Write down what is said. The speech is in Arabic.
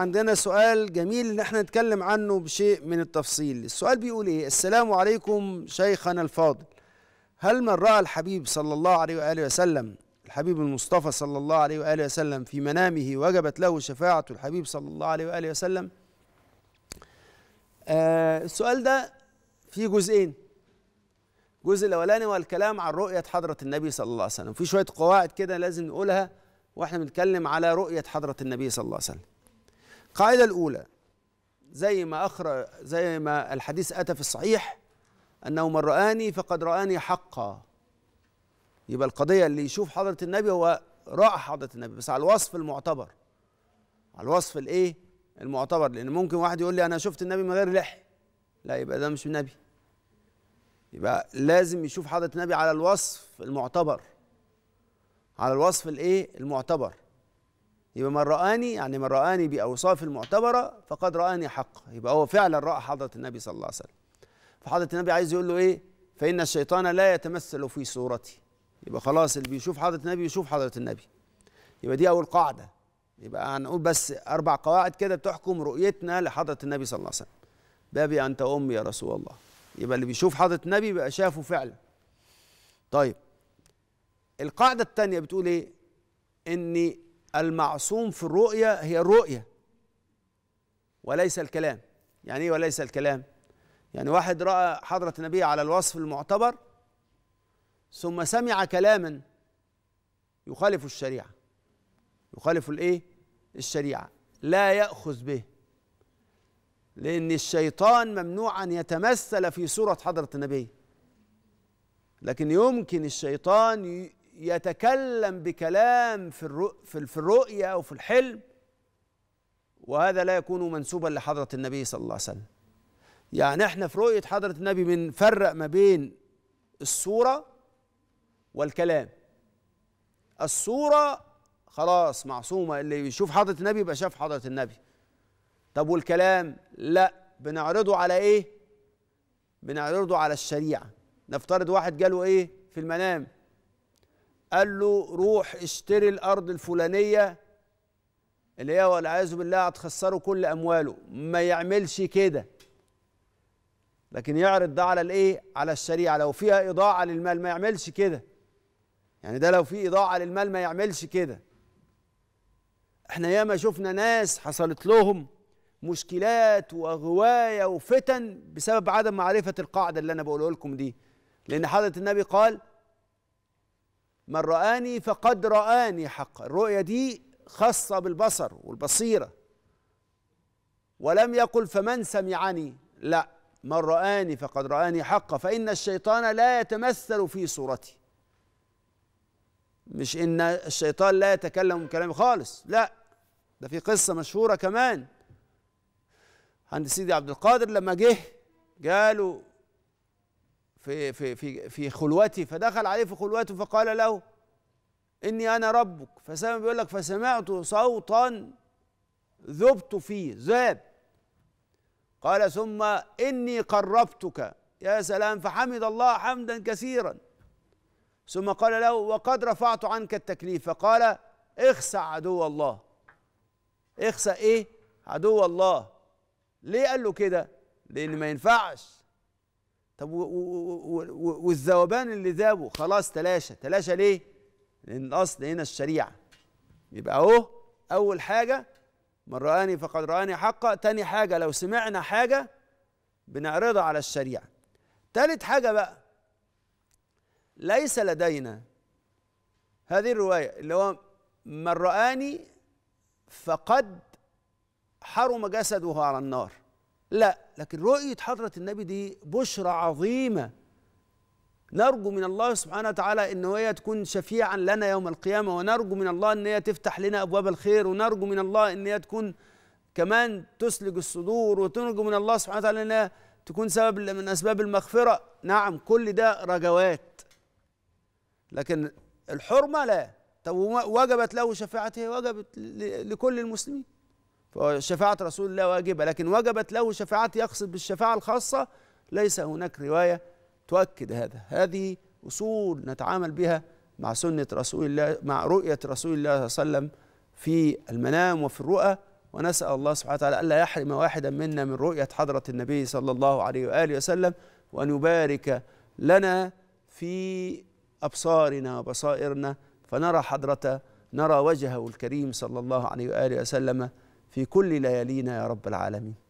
عندنا سؤال جميل ان احنا نتكلم عنه بشيء من التفصيل السؤال بيقول ايه السلام عليكم شيخنا الفاضل هل من راى الحبيب صلى الله عليه واله وسلم الحبيب المصطفى صلى الله عليه واله وسلم في منامه وجبت له شفاعه الحبيب صلى الله عليه واله وسلم آه السؤال ده فيه جزئين الجزء الاولاني هو الكلام عن رؤيه حضره النبي صلى الله عليه وسلم في شويه قواعد كده لازم نقولها واحنا بنتكلم على رؤيه حضره النبي صلى الله عليه وسلم القاعدة الأولى زي ما أخر زي ما الحديث أتى في الصحيح أنه من رآني فقد رآني حقا يبقى القضية اللي يشوف حضرة النبي هو رأى حضرة النبي بس على الوصف المعتبر على الوصف الإيه المعتبر لأن ممكن واحد يقول لي أنا شفت النبي من غير لحية لا يبقى ده مش نبي يبقى لازم يشوف حضرة النبي على الوصف المعتبر على الوصف الإيه المعتبر يبقى من رآني يعني من رآني بأوصاف المعتبرة فقد رآني حق يبقى هو فعلا رأى حضرة النبي صلى الله عليه وسلم فحضرة النبي عايز يقول له إيه فإن الشيطان لا يتمثل في صورتي يبقى خلاص اللي بيشوف حضرة النبي يشوف حضرة النبي يبقى دي أول قاعدة يبقى هنقول بس أربع قواعد كده بتحكم رؤيتنا لحضرة النبي صلى الله عليه وسلم بابي أنت أمي يا رسول الله يبقى اللي بيشوف حضرة النبي يبقى شافه فعلا طيب القاعدة الثانية بتقول إيه إني المعصوم في الرؤية هي الرؤية وليس الكلام يعني ايه وليس الكلام يعني واحد رأى حضرة النبي على الوصف المعتبر ثم سمع كلاما يخالف الشريعة يخالف الايه الشريعة لا يأخذ به لأن الشيطان ممنوع أن يتمثل في صورة حضرة النبي لكن يمكن الشيطان يتكلم بكلام في في الرؤية أو في الحلم وهذا لا يكون منسوبا لحضرة النبي صلى الله عليه وسلم يعني احنا في رؤية حضرة النبي بنفرق ما بين الصورة والكلام الصورة خلاص معصومة اللي يشوف حضرة النبي يبقى شاف حضرة النبي طب والكلام لا بنعرضه على ايه بنعرضه على الشريعة نفترض واحد جاله ايه في المنام قال له روح اشتري الارض الفلانيه اللي هي والعياذ بالله هتخسره كل امواله ما يعملش كده لكن يعرض ده على الايه على الشريعه لو فيها اضاعه للمال ما يعملش كده يعني ده لو في اضاعه للمال ما يعملش كده احنا ياما شفنا ناس حصلت لهم مشكلات وغوايه وفتن بسبب عدم معرفه القاعده اللي انا بقوله لكم دي لان حضره النبي قال من رآني فقد رآني حقا الرؤية دي خاصة بالبصر والبصيرة ولم يقل فمن سمعني لا من رآني فقد رآني حقا فإن الشيطان لا يتمثل في صورتي مش إن الشيطان لا يتكلم كلامي خالص لا ده في قصة مشهورة كمان عند سيدي عبد القادر لما جه قالوا في في في في خلوته فدخل عليه في خلوته فقال له اني انا ربك فسمع بيقول لك فسمعت صوتا ذبت فيه ذاب قال ثم اني قربتك يا سلام فحمد الله حمدا كثيرا ثم قال له وقد رفعت عنك التكليف فقال اخسع عدو الله اخسع ايه عدو الله ليه قال له كده لان ما ينفعش طب والذوبان اللي ذابوا خلاص تلاشى تلاشى ليه لان الاصل هنا الشريعه يبقى اهو اول حاجه من رآني فقد رآني حقا تاني حاجة لو سمعنا حاجة بنعرضها على الشريعة تالت حاجة بقى ليس لدينا هذه الرواية اللي هو من رآني فقد حرم جسده على النار لا لكن رؤية حضرة النبي دي بشرى عظيمة نرجو من الله سبحانه وتعالى ان هي تكون شفيعا لنا يوم القيامة ونرجو من الله ان هي تفتح لنا ابواب الخير ونرجو من الله ان هي تكون كمان تسلج الصدور وترجو من الله سبحانه وتعالى انها تكون سبب من اسباب المغفرة نعم كل ده رجوات لكن الحرمة لا طب وجبت له شفاعته وجبت لكل المسلمين فشفاعة رسول الله واجبة لكن وجبت له شفاعتي يقصد بالشفاعة الخاصة ليس هناك رواية تؤكد هذا هذه أصول نتعامل بها مع سنة رسول الله مع رؤية رسول الله صلى الله عليه وسلم في المنام وفي الرؤى ونسأل الله سبحانه وتعالى ألا يحرم واحدا منا من رؤية حضرة النبي صلى الله عليه وآله وسلم وأن يبارك لنا في أبصارنا وبصائرنا فنرى حضرة نرى وجهه الكريم صلى الله عليه وآله وسلم في كل ليالينا يا رب العالمين